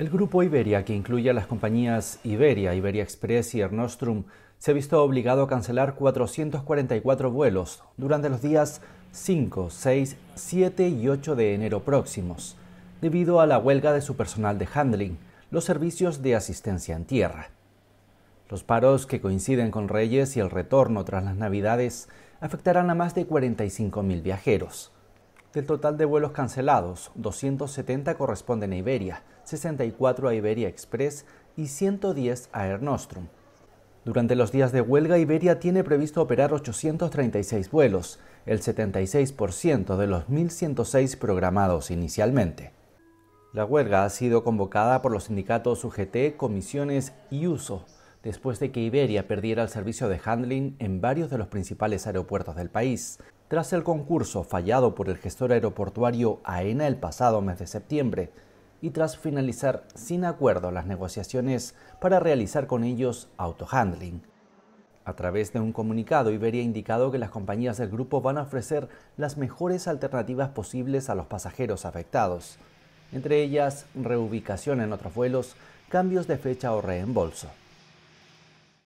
El grupo Iberia, que incluye a las compañías Iberia, Iberia Express y Air se ha visto obligado a cancelar 444 vuelos durante los días 5, 6, 7 y 8 de enero próximos, debido a la huelga de su personal de handling, los servicios de asistencia en tierra. Los paros que coinciden con Reyes y el retorno tras las Navidades afectarán a más de 45.000 viajeros. Del total de vuelos cancelados, 270 corresponden a Iberia, 64 a Iberia Express y 110 a Air Nostrum. Durante los días de huelga, Iberia tiene previsto operar 836 vuelos, el 76% de los 1.106 programados inicialmente. La huelga ha sido convocada por los sindicatos UGT, comisiones y uso, después de que Iberia perdiera el servicio de handling en varios de los principales aeropuertos del país, tras el concurso fallado por el gestor aeroportuario AENA el pasado mes de septiembre, y tras finalizar sin acuerdo las negociaciones para realizar con ellos autohandling. A través de un comunicado, Iberia ha indicado que las compañías del grupo van a ofrecer las mejores alternativas posibles a los pasajeros afectados, entre ellas reubicación en otros vuelos, cambios de fecha o reembolso.